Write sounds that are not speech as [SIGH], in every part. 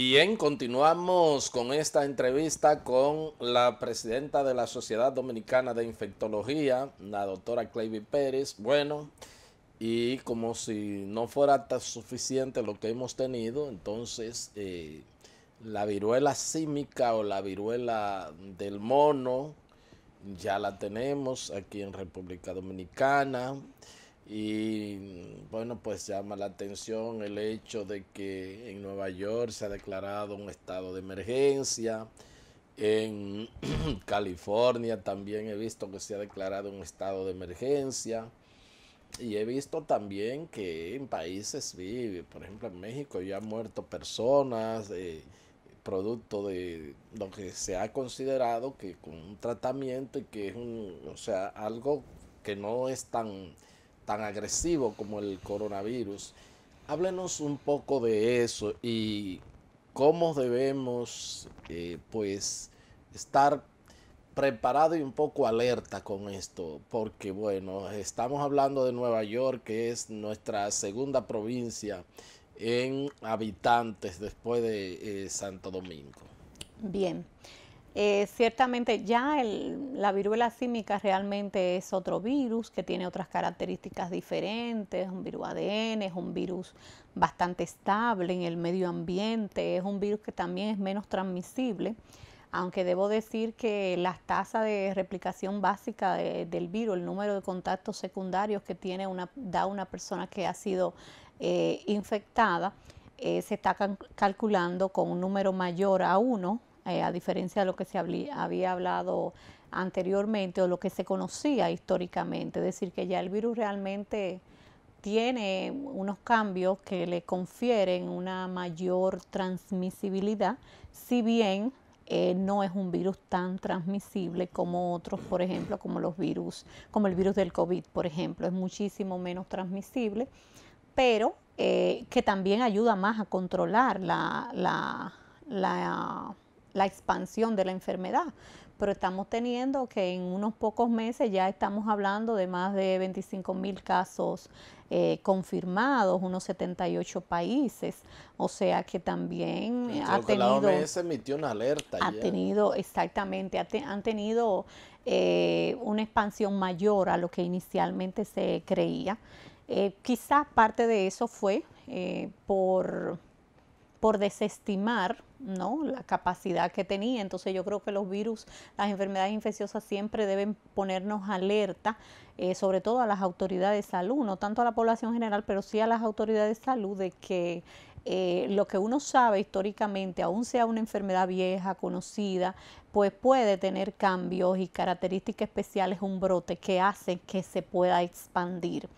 Bien, continuamos con esta entrevista con la presidenta de la Sociedad Dominicana de Infectología, la doctora Clayby Pérez. Bueno, y como si no fuera tan suficiente lo que hemos tenido, entonces eh, la viruela símica o la viruela del mono ya la tenemos aquí en República Dominicana. Y bueno, pues llama la atención el hecho de que en Nueva York se ha declarado un estado de emergencia, en [CLEARS THROAT] California también he visto que se ha declarado un estado de emergencia. Y he visto también que en países, vive, por ejemplo en México, ya han muerto personas, eh, producto de lo que se ha considerado que con un tratamiento y que es o sea, algo que no es tan tan agresivo como el coronavirus. Háblenos un poco de eso y cómo debemos eh, pues estar preparado y un poco alerta con esto, porque bueno, estamos hablando de Nueva York, que es nuestra segunda provincia en habitantes después de eh, Santo Domingo. Bien. Eh, ciertamente ya la viruela símica realmente es otro virus que tiene otras características diferentes, es un virus ADN, es un virus bastante estable en el medio ambiente, es un virus que también es menos transmisible, aunque debo decir que la tasa de replicación básica del virus, el número de contactos secundarios que tiene una, da una persona que ha sido eh, infectada, eh, se está calculando con un número mayor a uno. Eh, a diferencia de lo que se había hablado anteriormente o lo que se conocía históricamente. Es decir, que ya el virus realmente tiene unos cambios que le confieren una mayor transmisibilidad, si bien eh, no es un virus tan transmisible como otros, por ejemplo, como los virus, como el virus del COVID, por ejemplo, es muchísimo menos transmisible, pero eh, que también ayuda más a controlar la, la la expansión de la enfermedad. Pero estamos teniendo que en unos pocos meses ya estamos hablando de más de 25 mil casos eh, confirmados, unos 78 países. O sea que también ha tenido. emitió una alerta. Ha tenido, exactamente, han tenido eh, una expansión mayor a lo que inicialmente se creía. Eh, quizás parte de eso fue por por desestimar ¿no? la capacidad que tenía. Entonces yo creo que los virus, las enfermedades infecciosas siempre deben ponernos alerta, eh, sobre todo a las autoridades de salud, no tanto a la población general, pero sí a las autoridades de salud de que eh, lo que uno sabe históricamente, aun sea una enfermedad vieja, conocida, pues puede tener cambios y características especiales, un brote que hace que se pueda expandir.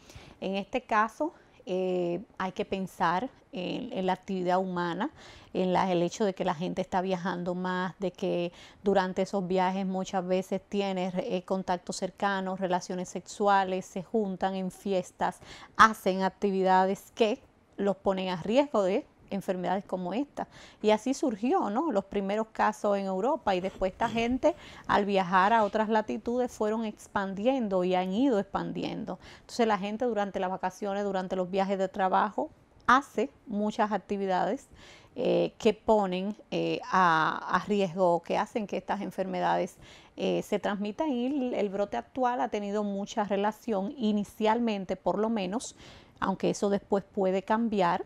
En este caso, eh, hay que pensar en, la actividad humana, en el hecho de que la gente está viajando más, de que durante esos viajes muchas veces tiene eh, contactos cercanos, relaciones sexuales, se juntan en fiestas, hacen actividades que los ponen a riesgo de enfermedades como esta. Y así surgió, ¿no? Los primeros casos en Europa y después esta gente al viajar a otras latitudes fueron expandiendo y han ido expandiendo. Entonces la gente durante las vacaciones, durante los viajes de trabajo, hace muchas actividades eh, que ponen eh, a, riesgo, que hacen que estas enfermedades eh, se transmitan y el brote actual ha tenido mucha relación inicialmente, por lo menos, aunque eso después puede cambiar,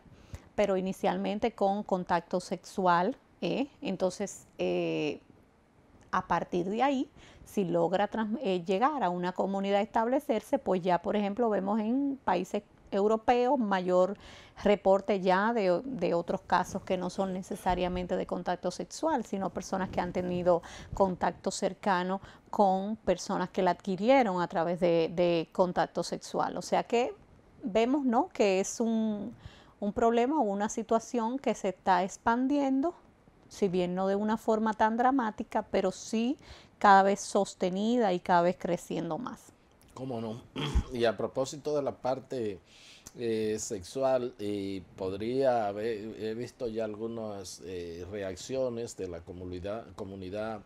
pero inicialmente con contacto sexual. ¿eh? Entonces, eh, a partir de ahí, si logra eh, llegar a una comunidad establecerse, pues ya, por ejemplo, vemos en países europeos mayor reporte ya de, otros casos que no son necesariamente de contacto sexual, sino personas que han tenido contacto cercano con personas que la adquirieron a través de, de contacto sexual. O sea que vemos ¿no? que es un, un problema o una situación que se está expandiendo, si bien no de una forma tan dramática, pero sí cada vez sostenida y cada vez creciendo más. ¿Cómo no? [CLEARS THROAT] Y a propósito de la parte eh, sexual, podría haber, he visto ya algunas eh, reacciones de la comunidad, comunidad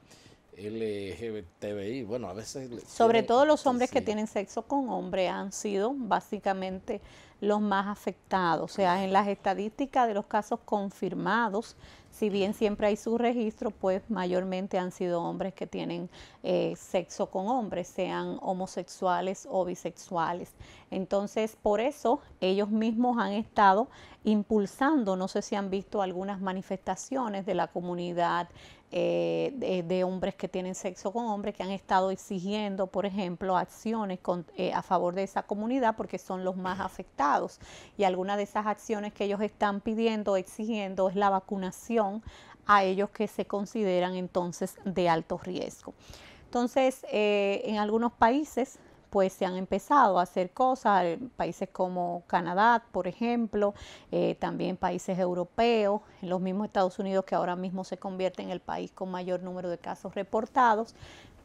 LGBTI, bueno, a veces... Sobre todo los hombres que tienen sexo con hombres han sido básicamente los más afectados. O sea, en las estadísticas de los casos confirmados si bien siempre hay su registro, pues mayormente han sido hombres que tienen eh, sexo con hombres, sean homosexuales o bisexuales. Entonces, por eso ellos mismos han estado impulsando, no sé si han visto algunas manifestaciones de la comunidad eh, de, hombres que tienen sexo con hombres que han estado exigiendo, por ejemplo, acciones eh, a favor de esa comunidad porque son los más afectados. Y alguna de esas acciones que ellos están pidiendo, exigiendo, es la vacunación a ellos que se consideran entonces de alto riesgo. Entonces, eh, en algunos países pues se han empezado a hacer cosas, eh, países como Canadá, por ejemplo, eh, también países europeos, en los mismos Estados Unidos que ahora mismo se convierte en el país con mayor número de casos reportados,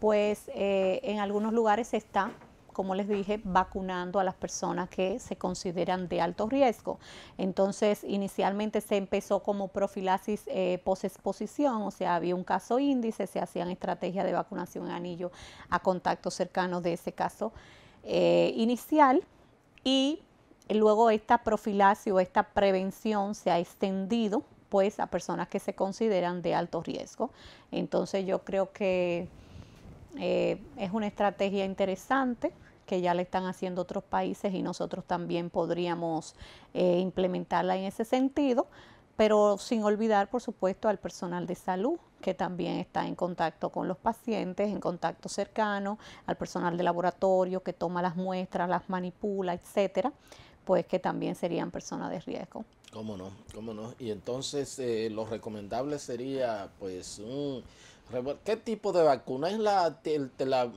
pues en algunos lugares está como les dije, vacunando a las personas que se consideran de alto riesgo. Entonces, inicialmente se empezó como profilaxis eh, posexposición, o sea, había un caso índice, se hacían estrategias de vacunación en anillo a contactos cercanos de ese caso eh, inicial y luego esta profilaxis o esta prevención se ha extendido pues a personas que se consideran de alto riesgo. Entonces yo creo que eh, es una estrategia interesante que ya le están haciendo otros países y nosotros también podríamos eh, implementarla en ese sentido, pero sin olvidar, por supuesto, al personal de salud que también está en contacto con los pacientes, en contacto cercano, al personal de laboratorio que toma las muestras, las manipula, etcétera, pues que también serían personas de riesgo. ¿Cómo no? ¿Cómo no? Y entonces eh, lo recomendable sería pues un... ¿Qué tipo de vacuna? ¿Es la,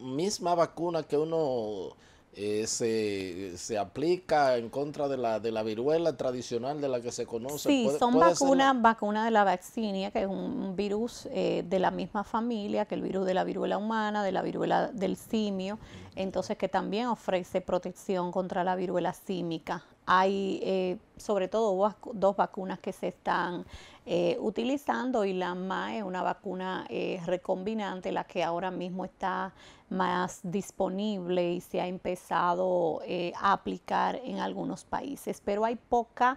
misma vacuna que uno eh, se, aplica en contra de la, de la viruela tradicional de la que se conoce. Sí, son vacunas, vacuna de la vaccinia, que es un virus eh, de la misma familia que el virus de la viruela humana, de la viruela del simio, entonces que también ofrece protección contra la viruela símica. Hay eh, sobre todo dos vacunas que se están eh, utilizando y la MAE, es una vacuna eh, recombinante, la que ahora mismo está más disponible y se ha empezado a aplicar en algunos países, pero hay poca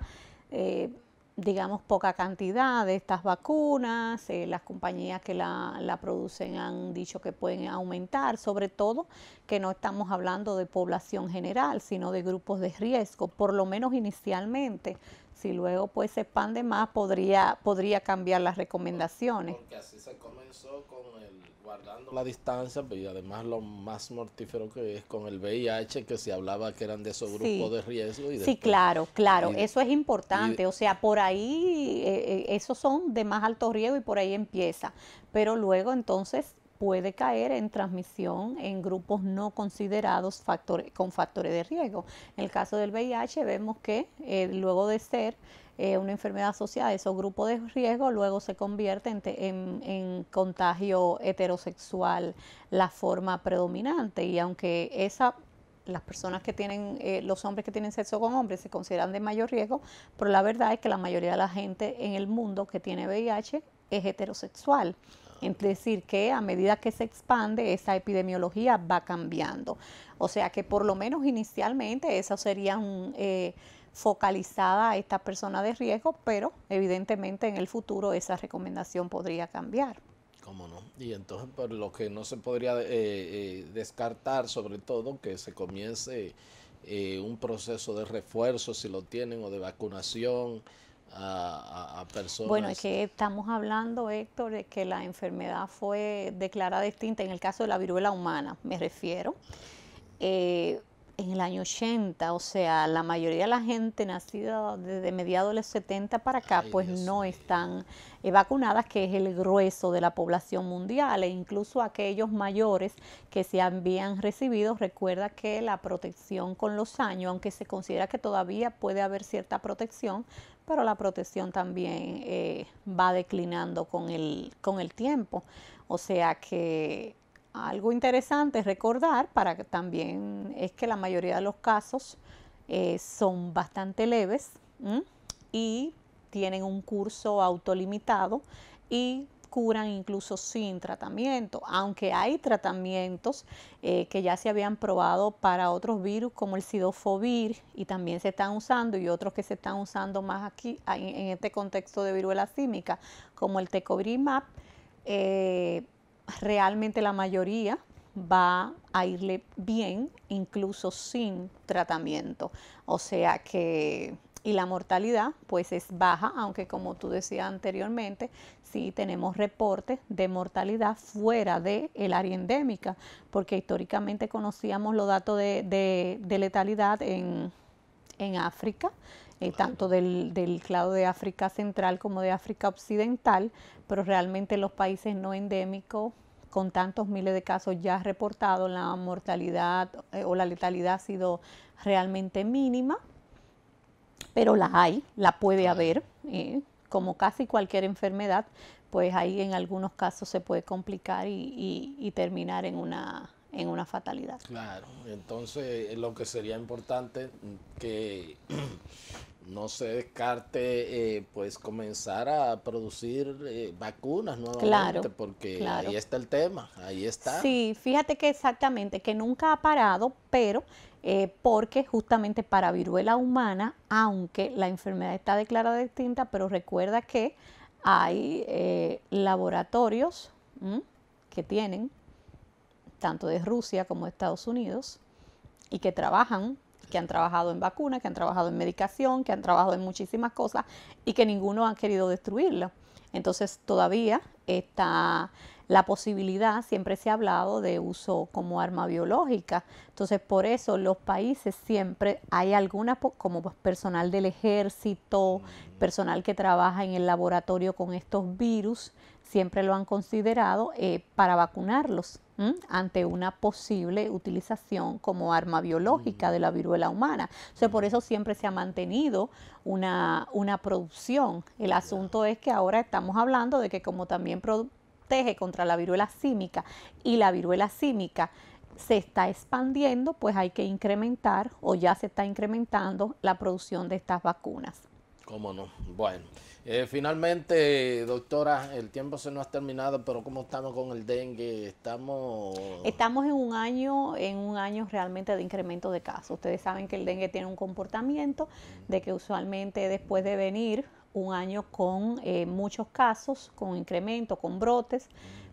digamos, poca cantidad de estas vacunas. Eh, las compañías que la, la, producen han dicho que pueden aumentar, sobre todo que no estamos hablando de población general, sino de grupos de riesgo, por lo menos inicialmente. Si luego pues se expande más, podría, podría cambiar las recomendaciones. comenzó con el guardando la distancia pues, y además lo más mortífero que es con el VIH que se hablaba que eran de esos grupos de riesgo. sí, claro, claro, eso es importante, o sea, por ahí eh, eh, esos son de más alto riesgo y por ahí empieza, pero luego entonces puede caer en transmisión en grupos no considerados con factores de riesgo. En el caso del VIH vemos que eh, luego de ser eh, una enfermedad asociada a esos grupos de riesgo, luego se convierte en, contagio heterosexual la forma predominante y aunque esa las personas que tienen, eh, los hombres que tienen sexo con hombres se consideran de mayor riesgo, pero la verdad es que la mayoría de la gente en el mundo que tiene VIH es heterosexual. Es decir, que a medida que se expande, esa epidemiología va cambiando. O sea que por lo menos inicialmente eso sería eh, focalizada a esta persona de riesgo, pero evidentemente en el futuro esa recomendación podría cambiar. ¿Cómo no? Y entonces, por lo que no se podría eh, eh, descartar, sobre todo, que se comience un proceso de refuerzo, si lo tienen, o de vacunación, a, personas. Bueno, es que estamos hablando, Héctor, de que la enfermedad fue declarada extinta en el caso de la viruela humana, me refiero. Eh, en el año 80, o sea, la mayoría de la gente nacida desde mediados de los 70 para acá, pues no están eh, vacunadas, que es el grueso de la población mundial, e incluso aquellos mayores que se habían recibido. Recuerda que la protección con los años, aunque se considera que todavía puede haber cierta protección, pero la protección también eh, va declinando con el, con el tiempo. O sea que algo interesante recordar para que también es que la mayoría de los casos eh, son bastante leves y tienen un curso autolimitado y curan incluso sin tratamiento, aunque hay tratamientos eh, que ya se habían probado para otros virus como el sidofovir y también se están usando y otros que se están usando más aquí en, este contexto de viruela símica como el tecobrimab, eh, realmente la mayoría va a irle bien incluso sin tratamiento. O sea que y la mortalidad pues es baja, aunque como tú decías anteriormente, sí tenemos reportes de mortalidad fuera del el área endémica, porque históricamente conocíamos los datos de, de, letalidad en, África, eh, tanto del, del clado de África Central como de África Occidental, pero realmente los países no endémicos con tantos miles de casos ya reportados, la mortalidad eh, o la letalidad ha sido realmente mínima pero la hay, la puede haber, eh, como casi cualquier enfermedad, pues ahí en algunos casos se puede complicar y, y terminar en una, en una fatalidad. Claro, entonces eh, lo que sería importante que no se descarte eh, pues comenzar a producir eh, vacunas nuevamente porque ahí está el tema, ahí está. Sí, fíjate que exactamente, que nunca ha parado, pero eh, porque justamente para viruela humana, aunque la enfermedad está declarada extinta, pero recuerda que hay laboratorios que tienen, tanto de Rusia como de Estados Unidos, y que trabajan que han trabajado en vacunas, que han trabajado en medicación, que han trabajado en muchísimas cosas y que ninguno ha querido destruirlo. Entonces todavía está la posibilidad, siempre se ha hablado de uso como arma biológica. Entonces por eso los países siempre hay alguna, como pues, personal del ejército, mm. personal que trabaja en el laboratorio con estos virus, siempre lo han considerado eh, para vacunarlos ante una posible utilización como arma biológica mm. de la viruela humana. por eso siempre se ha mantenido una, una producción. El asunto es que ahora estamos hablando de que como también protege contra la viruela símica y la viruela símica se está expandiendo, pues hay que incrementar o ya se está incrementando la producción de estas vacunas. Cómo no. Bueno, eh, finalmente, doctora, el tiempo se nos ha terminado, pero ¿cómo estamos con el dengue? Estamos... Estamos en un año, en un año realmente de incremento de casos. Ustedes saben que el dengue tiene un comportamiento de que usualmente después de venir un año con eh, muchos casos, con incremento, con brotes,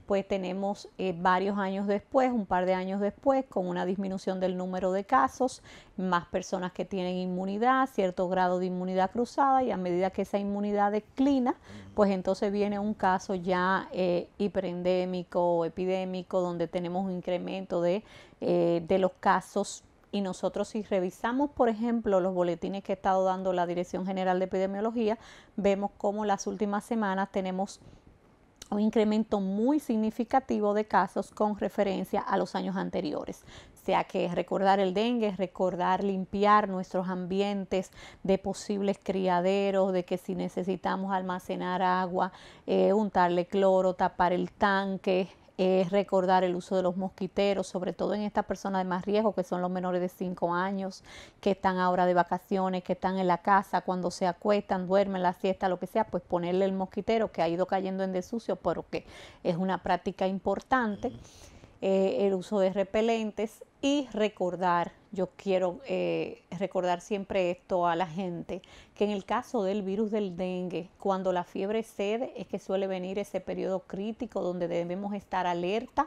pues tenemos eh, varios años después, un par de años después, con una disminución del número de casos, más personas que tienen inmunidad, cierto grado de inmunidad cruzada y a medida que esa inmunidad declina, pues entonces viene un caso ya eh, hiperendémico o epidémico donde tenemos un incremento de, eh, de los casos y nosotros si revisamos, por ejemplo, los boletines que ha estado dando la Dirección General de Epidemiología, vemos cómo las últimas semanas tenemos un incremento muy significativo de casos con referencia a los años anteriores. O sea que recordar el dengue, recordar limpiar nuestros ambientes de posibles criaderos, de que si necesitamos almacenar agua, eh, untarle cloro, tapar el tanque, es recordar el uso de los mosquiteros, sobre todo en estas personas de más riesgo, que son los menores de 5 años, que están ahora de vacaciones, que están en la casa, cuando se acuestan, duermen la siesta, lo que sea, pues ponerle el mosquitero que ha ido cayendo en desucio, pero que es una práctica importante, eh, el uso de repelentes y recordar yo quiero eh, recordar siempre esto a la gente, que en el caso del virus del dengue, cuando la fiebre cede, es que suele venir ese periodo crítico donde debemos estar alerta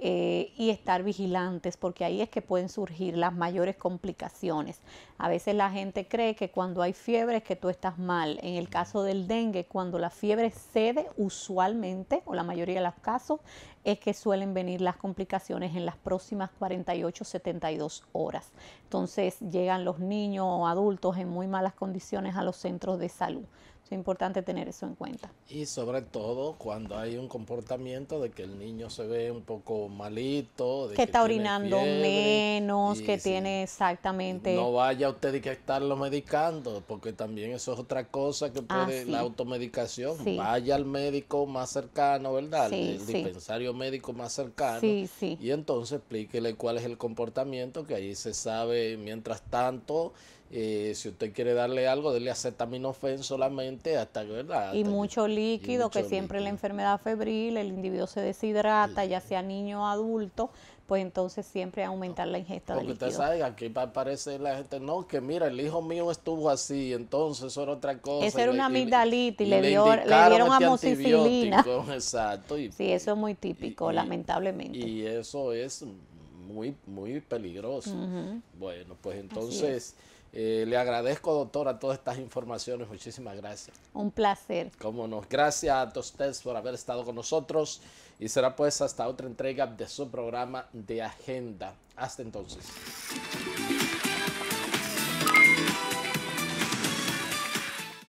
eh, y estar vigilantes, porque ahí es que pueden surgir las mayores complicaciones. A veces la gente cree que cuando hay fiebre es que tú estás mal. En el caso del dengue, cuando la fiebre cede usualmente, o la mayoría de los casos, es que suelen venir las complicaciones en las próximas 48, 72 horas. Entonces llegan los niños o adultos en muy malas condiciones a los centros de salud. Es importante tener eso en cuenta. Y sobre todo cuando hay un comportamiento de que el niño se ve un poco malito, que, está orinando menos, que tiene exactamente... No vaya usted y que estarlo medicando, porque también eso es otra cosa que puede ah, la automedicación. Vaya al médico más cercano, ¿verdad? el dispensario médico más cercano. Sí, sí. Y entonces explíquele cuál es el comportamiento, que ahí se sabe mientras tanto si usted quiere darle algo, déle acetaminofen solamente hasta, ¿verdad? y mucho líquido, que siempre la enfermedad febril, el individuo se deshidrata, ya sea niño o adulto, pues entonces siempre aumentar la ingesta de líquido. usted sabe, aquí parece la gente, no, que mira, el hijo mío estuvo así, entonces eso era otra cosa. Esa era una amigdalitis, y, le, dieron este amoxicilina. [LAUGHS] Exacto. sí, eso es muy típico, lamentablemente. Y eso es muy, muy peligroso. Bueno, pues entonces... Eh, le agradezco, doctora, todas estas informaciones. Muchísimas gracias. Un placer. Cómo nos Gracias a todos ustedes por haber estado con nosotros. Y será pues hasta otra entrega de su programa de agenda. Hasta entonces.